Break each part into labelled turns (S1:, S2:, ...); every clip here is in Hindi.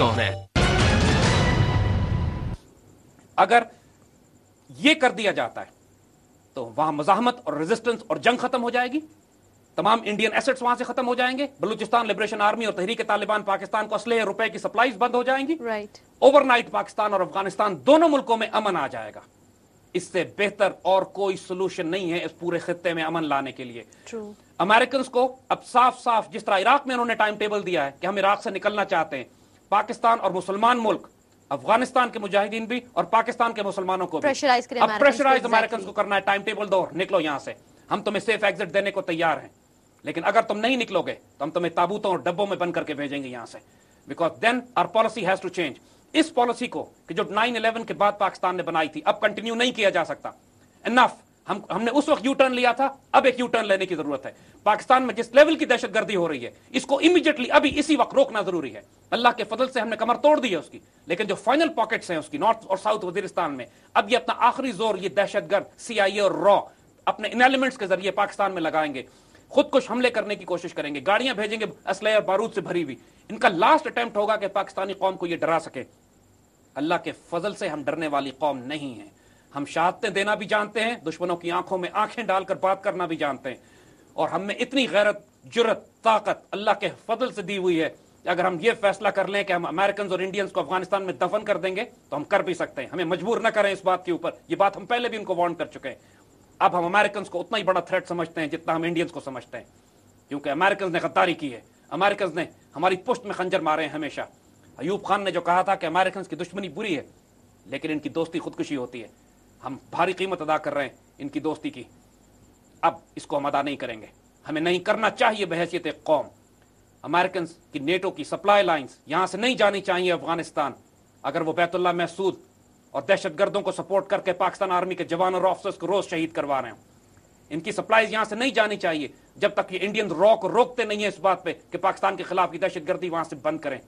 S1: कौन है अगर यह कर दिया जाता है तो वहां मजामत और रेजिस्टेंस और जंग खत्म हो जाएगी तमाम इंडियन एसेट्स वहां से खत्म हो जाएंगे बलूचिस्तान लिबरेशन आर्मी और तहरीक तालिबान पाकिस्तान को असले रुपए की सप्लाईज बंद हो जाएंगी राइट ओवरनाइट पाकिस्तान और अफगानिस्तान दोनों मुल्कों में अमन आ जाएगा इससे बेहतर और कोई सोल्यूशन नहीं है इस पूरे खत्े में अमन लाने के लिए अमेरिकन को अब साफ साफ जिस तरह इराक में उन्होंने टाइम टेबल दिया है कि हम इराक से निकलना चाहते हैं पाकिस्तान और मुसलमान मुल्क अफगानिस्तान के मुजाहिदीन भी और पाकिस्तान के मुसलमानों को प्रेशराइज अमेरिकन को करना है टाइम टेबल दो निकलो यहां से हम तुम्हें सेफ एग्जिट देने को तैयार हैं लेकिन अगर तुम नहीं निकलोगे तो हम तुम्हें ताबूतों और डब्बों में बंद करके भेजेंगे यहां से because then our policy has to change इस पॉलिसी को कि जो 9/11 के बाद पाकिस्तान ने बनाई थी अब कंटिन्यू नहीं किया जा सकता इनफ हम हमने उस वक्त यू टर्न लिया था अब एक यू टर्न लेने की जरूरत है पाकिस्तान में जिस लेवल की दहशतगर्दी हो रही है इसको इमीडिएटली अभी इसी वक्त रोकना जरूरी है अल्लाह के फजल से हमने कमर तोड़ दी है उसकी लेकिन जो फाइनल पॉकेट्स हैं उसकी नॉर्थ और साउथ वजीरिस्तान में अब ये अपना आखिरी जोर ये दहशतगर्द सीआईए और रॉ अपने इन एलिमेंट्स के जरिए पाकिस्तान में लगाएंगे खुद कुछ हमले करने की कोशिश करेंगे गाड़ियां भेजेंगे असलह और बारूद से भरी हुई इनका लास्ट अटेम्प्ट होगा कि पाकिस्तानी कौम को यह डरा सके अल्लाह के फजल से हम डरने वाली कौम नहीं है हम शहादतें देना भी जानते हैं दुश्मनों की आंखों में आंखें डालकर बात करना भी जानते हैं और हम में इतनी गैरत जुरत ताकत अल्लाह के फजल से दी हुई है अगर हम ये फैसला कर लें कि हम अमेरिकन और इंडियंस को अफगानिस्तान में दफन कर देंगे तो हम कर भी सकते हैं हमें मजबूर ना करें इस बात के ऊपर ये बात हम पहले भी उनको वार्न कर चुके हैं अब हम अमेरिकन को उतना ही बड़ा थ्रेट समझते हैं जितना हम इंडियंस को समझते हैं क्योंकि अमेरिकन ने गद्दारी की है अमेरिकन ने हमारी पुष्ट में खंजर मारे हैं हमेशा अयूब खान ने जो कहा था कि अमेरिकन की दुश्मनी बुरी है लेकिन इनकी दोस्ती खुदकुशी होती है हम भारी कीमत अदा कर रहे हैं इनकी दोस्ती की अब इसको हम अदा नहीं करेंगे हमें नहीं करना चाहिए बहसीत एक कौम अमेरिकन की नेटो की सप्लाई लाइन यहां से नहीं जानी चाहिए अफगानिस्तान अगर वो बैतुल्ला महसूद और दहशत गर्दों को सपोर्ट करके पाकिस्तान आर्मी के जवान और ऑफिसर्स को रोज शहीद करवा रहे हैं इनकी सप्लाईज यहां से नहीं जानी चाहिए जब तक ये इंडियन रॉक रोकते नहीं है इस बात पे कि पाकिस्तान के खिलाफ की वहां से बंद करें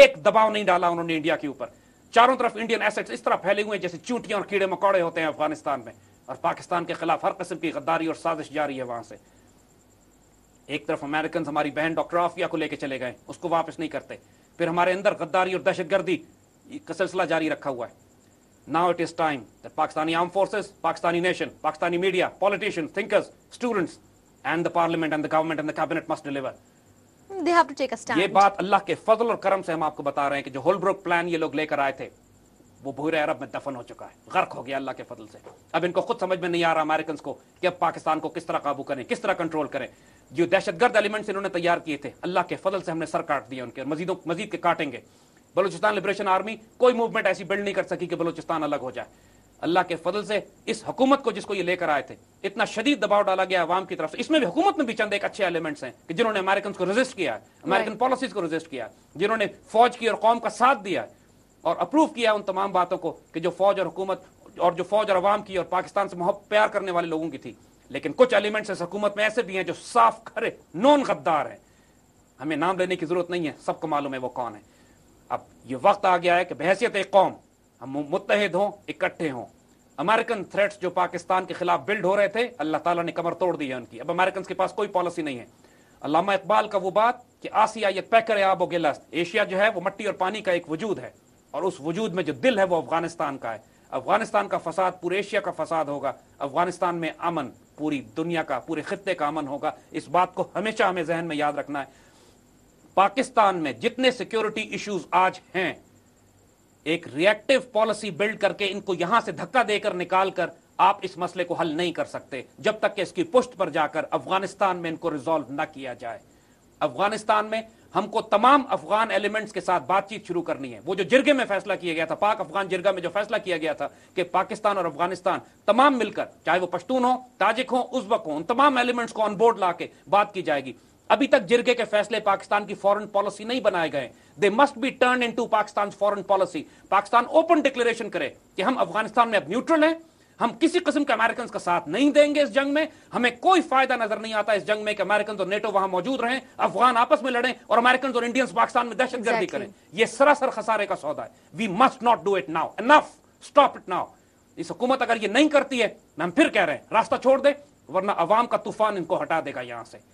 S1: एक दबाव नहीं डाला उन्होंने इंडिया के ऊपर चारों तरफ इंडियन एसेट्स इस तरह फैले हुए हैं जैसे चूंटियां और कीड़े मकौड़े होते हैं अफगानिस्तान में और पाकिस्तान के खिलाफ हर किस्म की गद्दारी और साजिश जारी है वहां से एक तरफ अमेरिकन हमारी बहन डॉक्टर आफिया को लेकर चले गए उसको वापस नहीं करते फिर हमारे अंदर गद्दारी और दहशतगर्दी का सिलसिला जारी रखा हुआ है now it is time that Pakistani armed forces, Pakistani nation, Pakistani media, politicians, thinkers, students, and the parliament and the government and the cabinet must deliver. ये बात अल्लाह के फजल और करम से हम आपको बता रहे हैं कि जो होलब्रुक प्लान ये लोग लेकर आए थे वो भूरे अरब में दफन हो चुका है गर्क हो गया अल्लाह के फजल से अब इनको खुद समझ में नहीं आ रहा अमेरिकन को कि अब पाकिस्तान को किस तरह काबू करें किस तरह कंट्रोल करें जो दहशतगर्द एलिमेंट्स इन्होंने तैयार किए थे अल्लाह के फजल से हमने सर काट दिया उनके मजीदों मजीद के काटेंगे बलोचिस्तान लिबरेशन आर्मी कोई मूवमेंट ऐसी बिल्ड नहीं कर सकी कि बलोचिस्तान अलग हो जाए अल्लाह के फजल से इस हुकूमत को जिसको ये लेकर आए थे इतना शदीद दबाव डाला गया अवाम की तरफ से इसमें भी हुकूमत में भी चंद एक अच्छे एलिमेंट्स हैं कि जिन्होंने अमेरिकन को रजिस्ट किया अमेरिकन पॉलिसीज को रजिस्ट किया जिन्होंने फौज की और कौम का साथ दिया और अप्रूव किया उन तमाम बातों को कि जो फौज और हुकूमत और जो फौज और अवाम की और पाकिस्तान से मोहब्बत प्यार करने वाले लोगों की थी लेकिन कुछ एलिमेंट्स इस हुकूमत में ऐसे भी हैं जो साफ खरे नॉन गद्दार हैं हमें नाम लेने की जरूरत नहीं है सबको मालूम है वो कौन है अब ये वक्त आ गया है कि बहसियत एक कौम हम मुतहद हों इकट्ठे हों अमेरिकन थ्रेट्स जो पाकिस्तान के खिलाफ बिल्ड हो रहे थे अल्लाह ताला ने कमर तोड़ दी है उनकी अब अमेरिकन के पास कोई पॉलिसी नहीं है अलामा इकबाल का वो बात कि आसिया ये पैकर व गिलस्त एशिया जो है वो मट्टी और पानी का एक वजूद है और उस वजूद में जो दिल है वो अफगानिस्तान का है अफगानिस्तान का फसाद पूरे एशिया का फसाद होगा अफगानिस्तान में अमन पूरी दुनिया का पूरे खत्े का अमन होगा इस बात को हमेशा हमें जहन में याद रखना है पाकिस्तान में जितने सिक्योरिटी इश्यूज आज हैं एक रिएक्टिव पॉलिसी बिल्ड करके इनको यहां से धक्का देकर निकालकर आप इस मसले को हल नहीं कर सकते जब तक कि इसकी पुष्ट पर जाकर अफगानिस्तान में इनको रिजॉल्व ना किया जाए अफगानिस्तान में हमको तमाम अफगान एलिमेंट्स के साथ बातचीत शुरू करनी है वो जो जिरगे में फैसला किया गया था पाक अफगान जिरगा में जो फैसला किया गया था कि पाकिस्तान और अफगानिस्तान तमाम मिलकर चाहे वो पश्तून हो ताजिक हो उज्बक हो उन तमाम एलिमेंट्स को ऑन बोर्ड ला के बात की जाएगी अभी तक जिरगे के फैसले पाकिस्तान की फॉरेन पॉलिसी नहीं बनाए गए they must be turn in to Pakistan foreign policy Pakistan open declaration करे कि हम अफगानिस्तान में अब न्यूट्रल हैं हम किसी किस्म के अमेरिकन का साथ नहीं देंगे इस जंग में हमें कोई फायदा नजर नहीं आता इस जंग में कि अमेरिकन और नेटो वहां मौजूद रहे अफगान आपस में लड़ें और अमेरिकन और इंडियंस पाकिस्तान में दहशत गर्दी exactly. करें यह सरासर खसारे का सौदा है we must not do it now enough stop it now इस हुकूमत अगर ये नहीं करती है हम फिर कह रहे हैं रास्ता छोड़ दे वरना अवाम का तूफान इनको हटा देगा यहां से